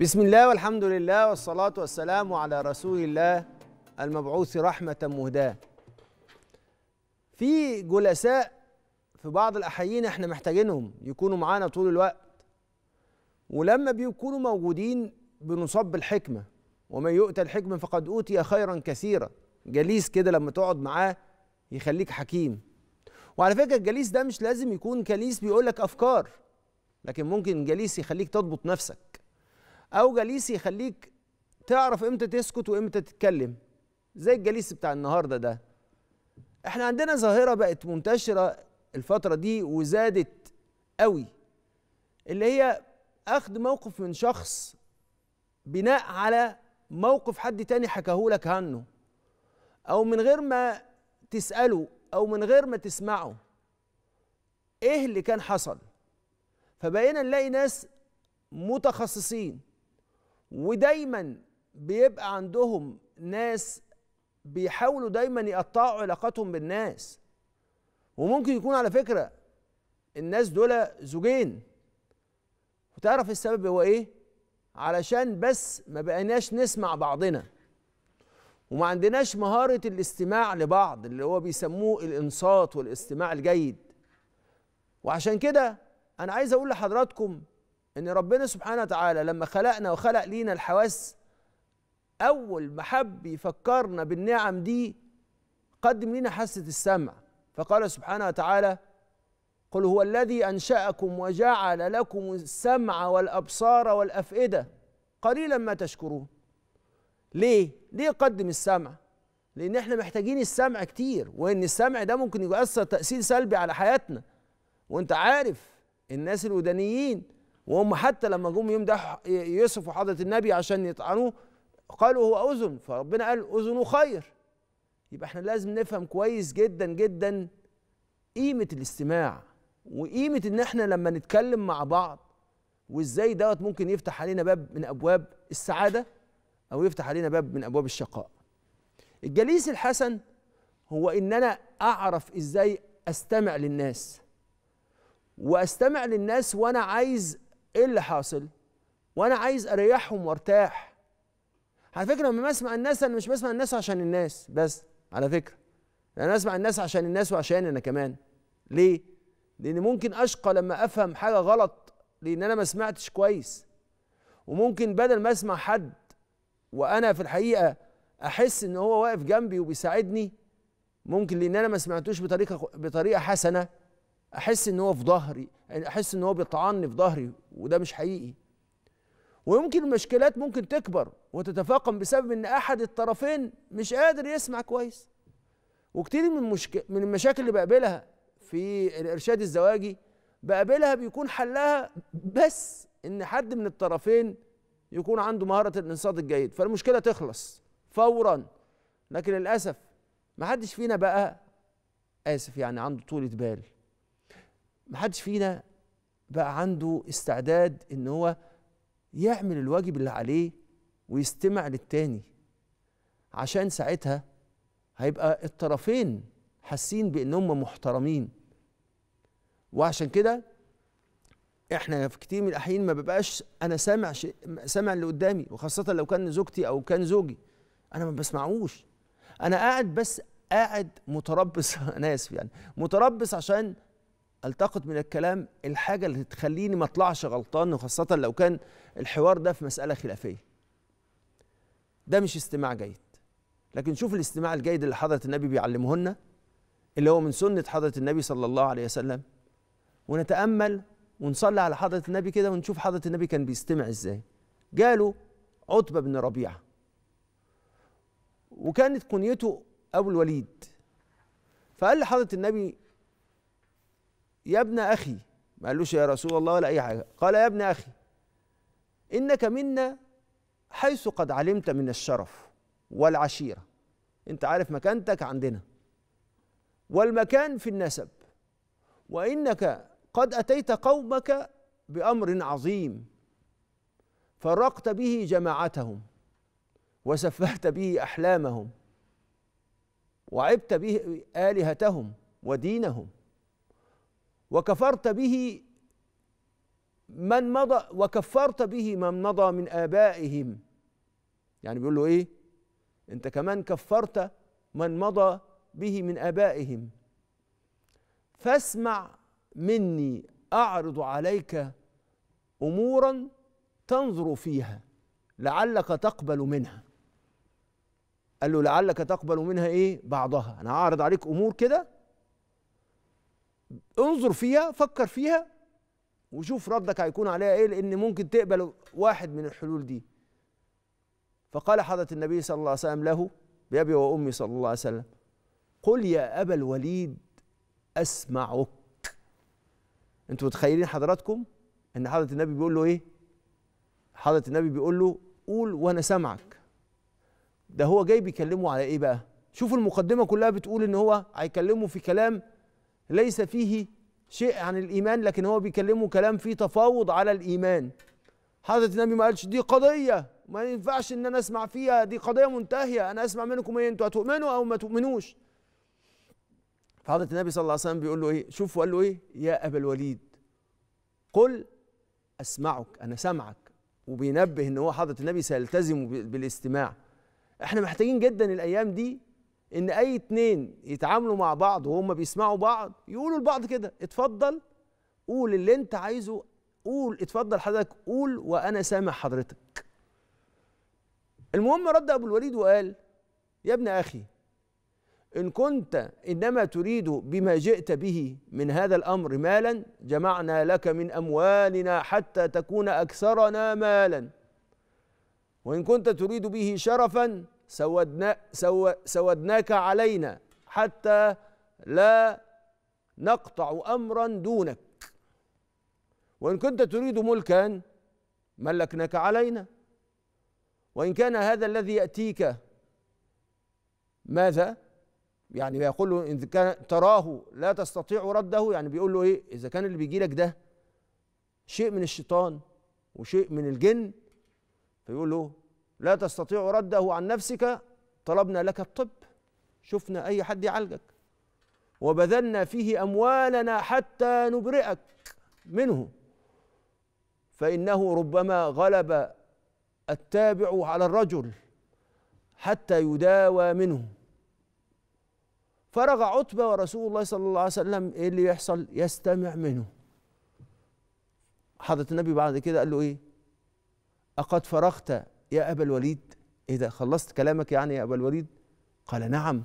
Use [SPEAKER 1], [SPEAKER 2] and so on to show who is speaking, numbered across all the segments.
[SPEAKER 1] بسم الله والحمد لله والصلاة والسلام على رسول الله المبعوث رحمة مهداة في جلساء في بعض الأحيين احنا محتاجينهم يكونوا معانا طول الوقت ولما بيكونوا موجودين بنصب بالحكمة ومن يؤتى الحكمة فقد أوتي خيرا كثيرا جليس كده لما تقعد معاه يخليك حكيم وعلى فكرة الجليس ده مش لازم يكون جليس بيقولك أفكار لكن ممكن جليس يخليك تضبط نفسك او جليس يخليك تعرف امتى تسكت وامتى تتكلم زي الجليس بتاع النهارده ده احنا عندنا ظاهره بقت منتشره الفتره دي وزادت قوي اللي هي اخذ موقف من شخص بناء على موقف حد تاني حكاهولك عنه او من غير ما تساله او من غير ما تسمعه ايه اللي كان حصل فبقينا نلاقي ناس متخصصين ودايما بيبقى عندهم ناس بيحاولوا دايما يقطعوا علاقاتهم بالناس وممكن يكون على فكره الناس دول زوجين وتعرف السبب هو ايه علشان بس ما بقيناش نسمع بعضنا وما عندناش مهارة الاستماع لبعض اللي هو بيسموه الإنصات والاستماع الجيد وعشان كده أنا عايز أقول لحضراتكم ان ربنا سبحانه وتعالى لما خلقنا وخلق لينا الحواس اول ما حب يفكرنا بالنعم دي قدم لنا حاسه السمع فقال سبحانه وتعالى قل هو الذي انشاكم وجعل لكم السمع والابصار والافئده قليلا ما تشكرون ليه ليه قدم السمع لان احنا محتاجين السمع كتير وان السمع ده ممكن يؤثر تاثير سلبي على حياتنا وانت عارف الناس الودانيين وهم حتى لما جم يمدحوا يوسف وحضره النبي عشان يطعنوه قالوا هو اذن فربنا قال اذنه خير يبقى احنا لازم نفهم كويس جدا جدا قيمه الاستماع وقيمه ان احنا لما نتكلم مع بعض وازاي دوت ممكن يفتح علينا باب من ابواب السعاده او يفتح علينا باب من ابواب الشقاء الجليس الحسن هو ان انا اعرف ازاي استمع للناس واستمع للناس وانا عايز ايه اللي حاصل وانا عايز اريحهم وارتاح على فكره لما بسمع الناس انا مش بسمع الناس عشان الناس بس على فكره انا بسمع الناس عشان الناس وعشان انا كمان ليه لان ممكن اشقى لما افهم حاجه غلط لان انا ما سمعتش كويس وممكن بدل ما اسمع حد وانا في الحقيقه احس ان هو واقف جنبي وبيساعدني ممكن لان انا ما سمعتوش بطريقه بطريقه حسنه احس ان هو في ظهري يعني احس ان هو بيطعن في ظهري وده مش حقيقي ويمكن المشكلات ممكن تكبر وتتفاقم بسبب ان احد الطرفين مش قادر يسمع كويس وكتير من المشك... من المشاكل اللي بقابلها في الارشاد الزواجي بقابلها بيكون حلها بس ان حد من الطرفين يكون عنده مهاره الانصات الجيد فالمشكله تخلص فورا لكن للاسف ما حدش فينا بقى اسف يعني عنده طولة بال ما حدش فينا بقى عنده استعداد ان هو يعمل الواجب اللي عليه ويستمع للتاني عشان ساعتها هيبقى الطرفين حاسين بانهم محترمين وعشان كده احنا في كتير من الاحيان ما ببقاش انا سامع شيء سامع اللي قدامي وخاصه لو كان زوجتي او كان زوجي انا ما بسمعوش انا قاعد بس قاعد متربص انا اسف يعني متربص عشان التقط من الكلام الحاجه اللي تخليني ما اطلعش غلطان وخاصه لو كان الحوار ده في مساله خلافيه ده مش استماع جيد لكن شوف الاستماع الجيد اللي حضره النبي بيعلمه لنا اللي هو من سنه حضره النبي صلى الله عليه وسلم ونتامل ونصلي على حضره النبي كده ونشوف حضره النبي كان بيستمع ازاي جاله عتبه بن ربيعه وكانت كنيته ابو الوليد فقال لحضره النبي يا ابن أخي ما قالوش يا رسول الله ولا أي حاجة قال يا ابن أخي إنك منا حيث قد علمت من الشرف والعشيرة أنت عارف مكانتك عندنا والمكان في النسب وإنك قد أتيت قومك بأمر عظيم فرقت به جماعتهم وسفهت به أحلامهم وعبت به آلهتهم ودينهم وكفرت به من مضى وكفرت به من مضى من آبائهم يعني بيقول له إيه أنت كمان كفرت من مضى به من آبائهم فاسمع مني أعرض عليك أمورا تنظر فيها لعلك تقبل منها قال له لعلك تقبل منها إيه بعضها أنا هعرض عليك أمور كده انظر فيها فكر فيها وشوف ردك هيكون عليها ايه لان ممكن تقبل واحد من الحلول دي فقال حضرة النبي صلى الله عليه وسلم له بأبي وأمي صلى الله عليه وسلم قل يا أبا الوليد أسمعك أنتوا متخيلين حضراتكم أن حضرة النبي بيقول له إيه حضرة النبي بيقول له قول وأنا سامعك ده هو جاي بيكلمه على إيه بقى شوفوا المقدمة كلها بتقول إن هو هيكلمه في كلام ليس فيه شيء عن الإيمان لكن هو بيكلمه كلام فيه تفاوض على الإيمان حضرة النبي ما قالش دي قضية ما ينفعش إن أنا أسمع فيها دي قضية منتهية أنا أسمع منكم إيه أنتوا هتؤمنوا أو ما تؤمنوش فحضرة النبي صلى الله عليه وسلم بيقول له إيه شوف وقال له إيه يا أبا الوليد قل أسمعك أنا سامعك وبينبه إن هو حضرة النبي سيلتزم بالاستماع احنا محتاجين جدا الايام دي ان اي اتنين يتعاملوا مع بعض وهم بيسمعوا بعض يقولوا لبعض كده اتفضل قول اللي انت عايزه قول اتفضل حضرتك قول وانا سامع حضرتك المهم رد ابو الوليد وقال يا ابن اخي ان كنت انما تريد بما جئت به من هذا الامر مالا جمعنا لك من اموالنا حتى تكون اكثرنا مالا وان كنت تريد به شرفا سودنا سو سودناك علينا حتى لا نقطع امرا دونك وان كنت تريد ملكا ملكناك علينا وان كان هذا الذي ياتيك ماذا يعني بيقول له ان كان تراه لا تستطيع رده يعني بيقول له إيه إذا كان اللي بيجي لك ده شيء من الشيطان وشيء من الجن فيقول له لا تستطيع رده عن نفسك طلبنا لك الطب شفنا أي حد يعالجك وبذلنا فيه أموالنا حتى نبرئك منه فإنه ربما غلب التابع على الرجل حتى يداوى منه فرغ عتبة ورسول الله صلى الله عليه وسلم إيه اللي يحصل يستمع منه حضرة النبي بعد كده قال له إيه أقد فرغت يا أبا الوليد إيه ده خلصت كلامك يعني يا أبا الوليد قال نعم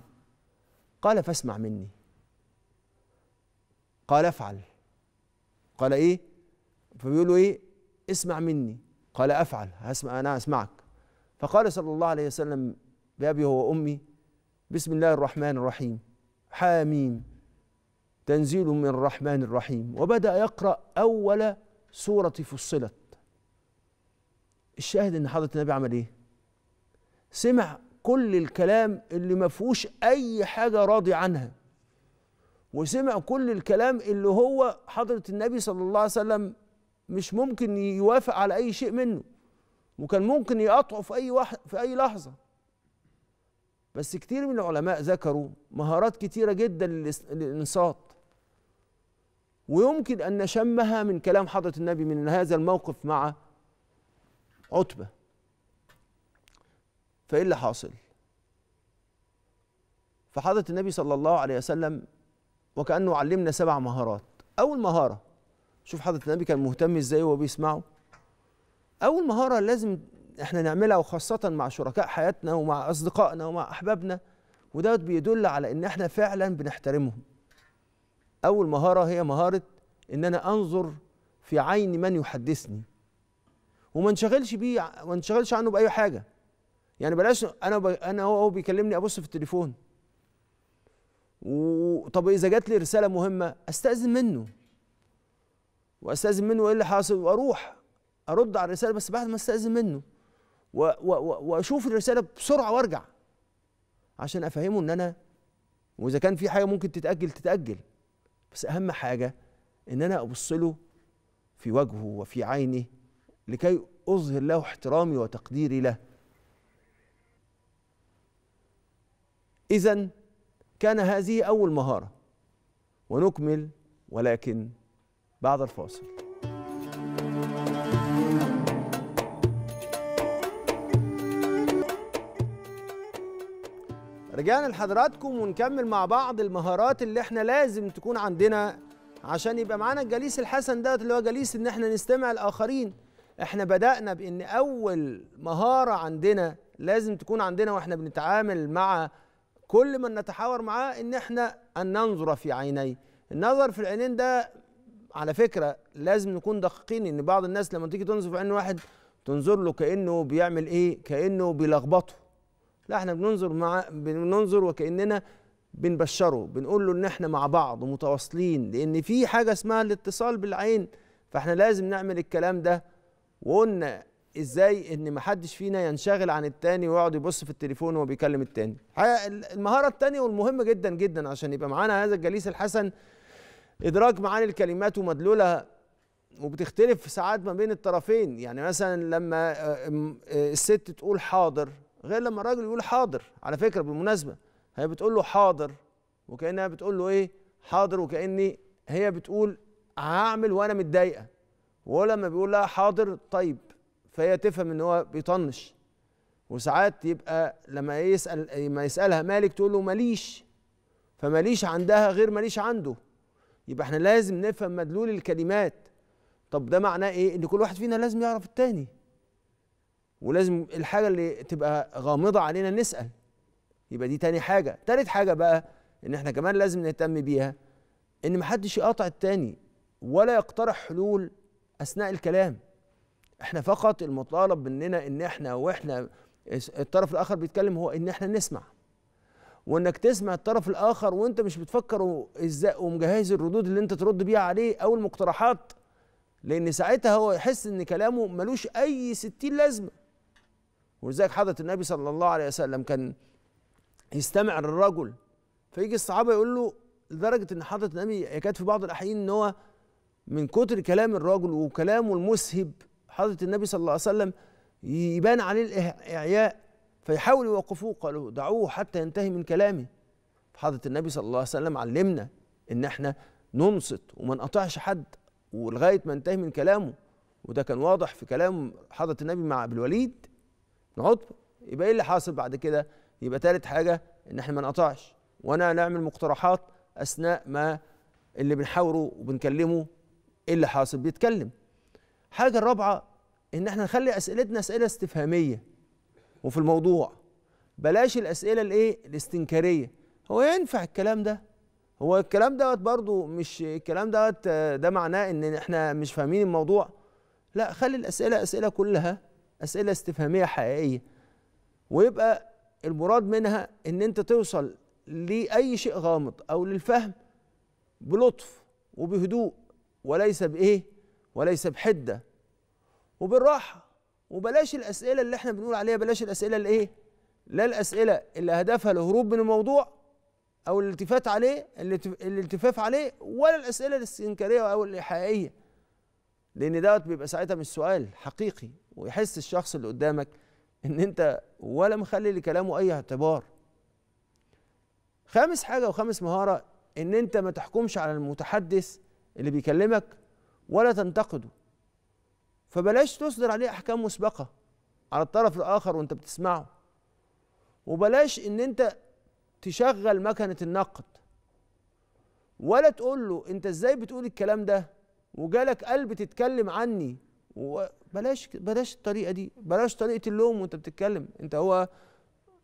[SPEAKER 1] قال فاسمع مني قال افعل قال ايه فبيقول له ايه اسمع مني قال افعل هسمع انا اسمعك فقال صلى الله عليه وسلم بابي وامي بسم الله الرحمن الرحيم حاميم تنزيل من الرحمن الرحيم وبدا يقرا اول سوره فصلت الشاهد ان حضره النبي عمل ايه سمع كل الكلام اللي ما فيهوش اي حاجه راضي عنها وسمع كل الكلام اللي هو حضره النبي صلى الله عليه وسلم مش ممكن يوافق على اي شيء منه وكان ممكن يقطعه في اي واحد في اي لحظه بس كتير من العلماء ذكروا مهارات كتيره جدا للانصات ويمكن ان نشمها من كلام حضره النبي من هذا الموقف مع عتبة فإيه اللي حاصل فحضرة النبي صلى الله عليه وسلم وكأنه علمنا سبع مهارات أول مهارة شوف حضرة النبي كان مهتم إزاي وهو بيسمعه أول مهارة لازم إحنا نعملها وخاصة مع شركاء حياتنا ومع أصدقائنا ومع أحبابنا ودوت بيدل على إن إحنا فعلا بنحترمهم أول مهارة هي مهارة إن أنا أنظر في عين من يحدثني وما انشغلش بيه ما انشغلش عنه باي حاجه يعني بلاش انا ب... انا هو بيكلمني ابص في التليفون وطب اذا جات لي رساله مهمه استاذن منه واستاذن منه ايه اللي حاصل واروح ارد على الرساله بس بعد ما استاذن منه و... و... واشوف الرساله بسرعه وارجع عشان افهمه ان انا واذا كان في حاجه ممكن تتاجل تتاجل بس اهم حاجه ان انا ابص له في وجهه وفي عينه لكي أظهر له احترامي وتقديري له إذا كان هذه أول مهارة ونكمل ولكن بعد الفاصل رجعنا لحضراتكم ونكمل مع بعض المهارات اللي احنا لازم تكون عندنا عشان يبقى معانا الجليس الحسن ده اللي هو جليس ان احنا نستمع الاخرين احنا بدأنا بأن أول مهارة عندنا لازم تكون عندنا واحنا بنتعامل مع كل من نتحاور معاه ان احنا ان ننظر في عينيه النظر في العينين ده على فكره لازم نكون دقيقين ان بعض الناس لما تيجي تنظر في عين واحد تنظر له كانه بيعمل ايه كانه بيلخبطه لا احنا بننظر مع بننظر وكاننا بنبشره بنقول له ان احنا مع بعض ومتواصلين لان في حاجه اسمها الاتصال بالعين فاحنا لازم نعمل الكلام ده وقلنا ازاي ان محدش فينا ينشغل عن التاني ويقعد يبص في التليفون وهو بيكلم التاني المهاره التانيه والمهمه جدا جدا عشان يبقى معانا هذا الجليس الحسن ادراك معاني الكلمات ومدلولها وبتختلف ساعات ما بين الطرفين يعني مثلا لما آه، آه، الست تقول حاضر غير لما الراجل يقول حاضر على فكره بالمناسبه هي بتقول له حاضر وكانها بتقول له ايه حاضر وكاني هي بتقول هعمل وانا متضايقه وهو لما بيقول لها حاضر طيب فهي تفهم ان هو بيطنش وساعات يبقى لما يسال لما يسالها مالك تقول له ماليش فماليش عندها غير ماليش عنده يبقى احنا لازم نفهم مدلول الكلمات طب ده معناه ايه ان كل واحد فينا لازم يعرف التاني ولازم الحاجه اللي تبقى غامضه علينا نسال يبقى دي تاني حاجه تالت حاجه بقى ان احنا كمان لازم نهتم بيها ان محدش يقاطع التاني ولا يقترح حلول اثناء الكلام احنا فقط المطالب مننا ان احنا واحنا الطرف الاخر بيتكلم هو ان احنا نسمع وانك تسمع الطرف الاخر وانت مش بتفكر ازاي ومجهز الردود اللي انت ترد بيها عليه او المقترحات لان ساعتها هو يحس ان كلامه ملوش اي ستين لازمه ولذلك حضرة النبي صلى الله عليه وسلم كان يستمع للرجل فيجي الصحابه يقول له لدرجه ان حضرة النبي يكاد في بعض الاحيان ان هو من كتر كلام الراجل وكلامه المسهب حضرة النبي صلى الله عليه وسلم يبان عليه الإعياء فيحاولوا يوقفوه قالوا دعوه حتى ينتهي من كلامه حضرة النبي صلى الله عليه وسلم علمنا إن إحنا ننصت وما نقطعش حد ولغاية ما ننتهي من كلامه وده كان واضح في كلام حضرة النبي مع أبو الوليد بن عتبة يبقى إيه اللي حاصل بعد كده؟ يبقى تالت حاجة إن إحنا ما نقطعش وأنا نعمل مقترحات أثناء ما اللي بنحاوره وبنكلمه ايه اللي حاصل بيتكلم حاجه الرابعه ان احنا نخلي اسئلتنا اسئله استفهاميه وفي الموضوع بلاش الاسئله الايه الاستنكاريه هو ينفع الكلام ده هو الكلام دوت برضو مش الكلام دوت ده معناه ان احنا مش فاهمين الموضوع لا خلي الاسئله اسئله كلها اسئله استفهاميه حقيقيه ويبقى المراد منها ان انت توصل لاي شيء غامض او للفهم بلطف وبهدوء وليس بايه وليس بحده وبالراحه وبلاش الاسئله اللي احنا بنقول عليها بلاش الاسئله اللي ايه لا الاسئله اللي هدفها الهروب من الموضوع او الالتفات عليه الالتفاف عليه ولا الاسئله الاستنكاريه او الايحائيه لان دوت بيبقى ساعتها مش سؤال حقيقي ويحس الشخص اللي قدامك ان انت ولا مخلي لكلامه اي اعتبار خامس حاجه وخامس مهاره ان انت ما تحكمش على المتحدث اللي بيكلمك ولا تنتقده فبلاش تصدر عليه احكام مسبقه على الطرف الاخر وانت بتسمعه وبلاش ان انت تشغل مكنه النقد ولا تقول له انت ازاي بتقول الكلام ده وجالك قلب تتكلم عني وبلاش بلاش الطريقه دي بلاش طريقه اللوم وانت بتتكلم انت هو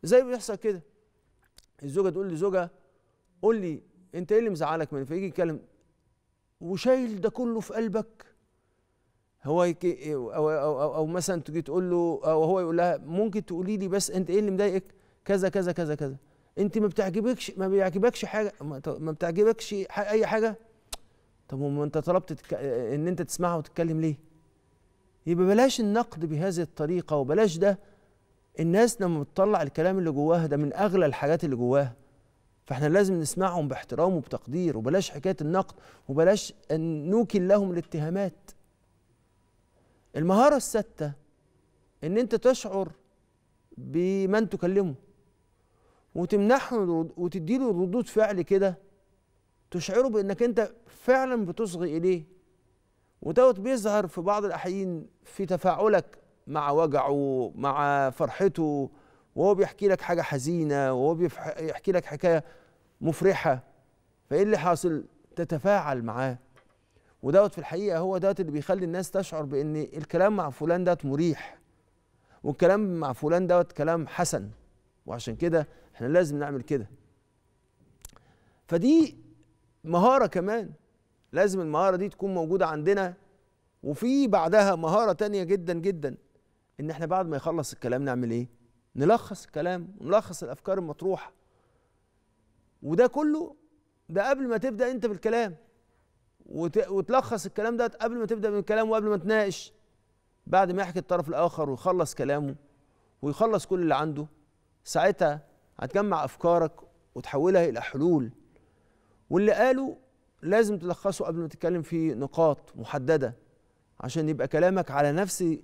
[SPEAKER 1] زي ما بيحصل كده الزوجه تقول لزوجها قول لي انت ايه اللي مزعلك مني فيجي يتكلم وشايل ده كله في قلبك هو أو, أو, أو, أو مثلا تجي تقول له أو هو يقول لها ممكن تقولي لي بس أنت إيه اللي مضايقك؟ كذا كذا كذا كذا أنت ما بتعجبكش ما بيعجبكش حاجة ما بتعجبكش أي حاجة طب وما أنت طلبت إن أنت تسمعها وتتكلم ليه؟ يبقى بلاش النقد بهذه الطريقة وبلاش ده الناس لما بتطلع الكلام اللي جواها ده من أغلى الحاجات اللي جواها فاحنا لازم نسمعهم باحترام وبتقدير وبلاش حكايه النقد وبلاش ان نوكل لهم الاتهامات المهاره السادسه ان انت تشعر بمن تكلمه وتمنحه وتديله ردود فعل كده تشعره بانك انت فعلا بتصغي اليه ودوت بيظهر في بعض الاحيان في تفاعلك مع وجعه مع فرحته وهو بيحكي لك حاجه حزينه وهو بيحكي لك حكايه مفرحه فايه اللي حاصل تتفاعل معاه ودوت في الحقيقه هو دوت اللي بيخلي الناس تشعر بان الكلام مع فلان دوت مريح والكلام مع فلان دوت كلام حسن وعشان كده احنا لازم نعمل كده فدي مهاره كمان لازم المهاره دي تكون موجوده عندنا وفي بعدها مهاره تانية جدا جدا ان احنا بعد ما يخلص الكلام نعمل ايه نلخص الكلام ونلخص الافكار المطروحه وده كله ده قبل ما تبدا انت بالكلام وتلخص الكلام ده قبل ما تبدا بالكلام وقبل ما تناقش بعد ما يحكي الطرف الاخر ويخلص كلامه ويخلص كل اللي عنده ساعتها هتجمع افكارك وتحولها الى حلول واللي قاله لازم تلخصه قبل ما تتكلم في نقاط محدده عشان يبقى كلامك على نفس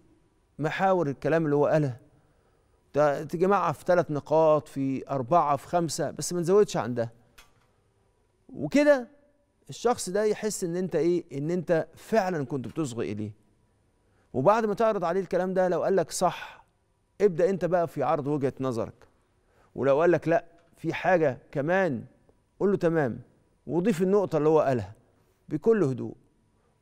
[SPEAKER 1] محاور الكلام اللي هو قالها تجمع في ثلاث نقاط في أربعة في خمسة بس ما تزودش عن ده وكده الشخص ده يحس ان انت ايه ان انت فعلا كنت بتصغي اليه وبعد ما تعرض عليه الكلام ده لو قال لك صح ابدا انت بقى في عرض وجهه نظرك ولو قال لك لا في حاجه كمان قول له تمام وضيف النقطه اللي هو قالها بكل هدوء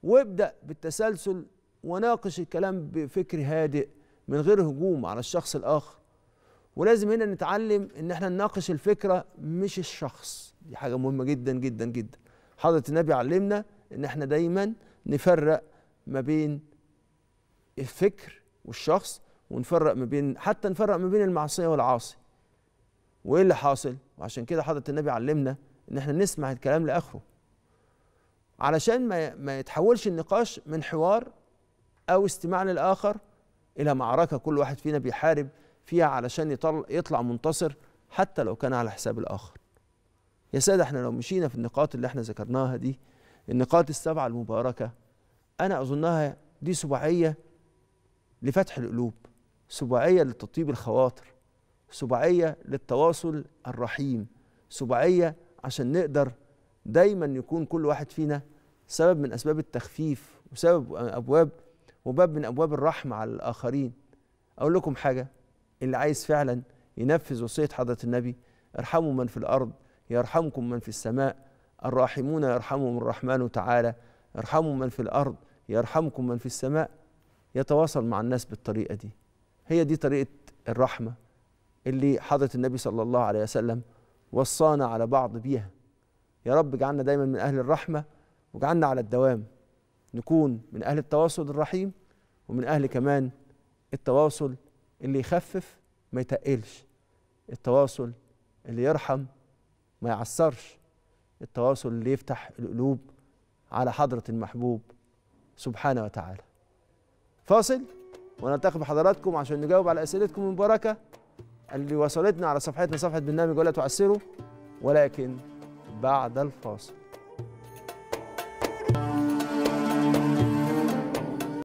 [SPEAKER 1] وابدا بالتسلسل وناقش الكلام بفكر هادئ من غير هجوم على الشخص الاخر ولازم هنا نتعلم ان احنا نناقش الفكره مش الشخص دي حاجه مهمه جدا جدا جدا حضره النبي علمنا ان احنا دايما نفرق ما بين الفكر والشخص ونفرق ما بين حتى نفرق ما بين المعصيه والعاصي وايه اللي حاصل وعشان كده حضره النبي علمنا ان احنا نسمع الكلام لاخره علشان ما ما يتحولش النقاش من حوار او استماع للاخر الى معركه كل واحد فينا بيحارب فيها علشان يطلع, يطلع منتصر حتى لو كان على حساب الآخر يا سادة احنا لو مشينا في النقاط اللي احنا ذكرناها دي النقاط السبعة المباركة أنا أظنها دي سباعية لفتح القلوب سباعية لتطيب الخواطر سباعية للتواصل الرحيم سباعية عشان نقدر دايما يكون كل واحد فينا سبب من أسباب التخفيف وسبب أبواب وباب من أبواب الرحمة على الآخرين أقول لكم حاجة اللي عايز فعلا ينفذ وصية حضرة النبي ارحموا من في الأرض يرحمكم من في السماء الراحمون يرحمهم الرحمن تعالى ارحموا من في الأرض يرحمكم من في السماء يتواصل مع الناس بالطريقة دي هي دي طريقة الرحمة اللي حضرة النبي صلى الله عليه وسلم وصانا على بعض بيها يا رب اجعلنا دايما من أهل الرحمة وجعلنا على الدوام نكون من أهل التواصل الرحيم ومن أهل كمان التواصل اللي يخفف ما يتقلش التواصل اللي يرحم ما يعسرش التواصل اللي يفتح القلوب على حضرة المحبوب سبحانه وتعالى فاصل ونلتقي بحضراتكم عشان نجاوب على أسئلتكم المباركة اللي وصلتنا على صفحتنا صفحة برنامج ولا تعسروا ولكن بعد الفاصل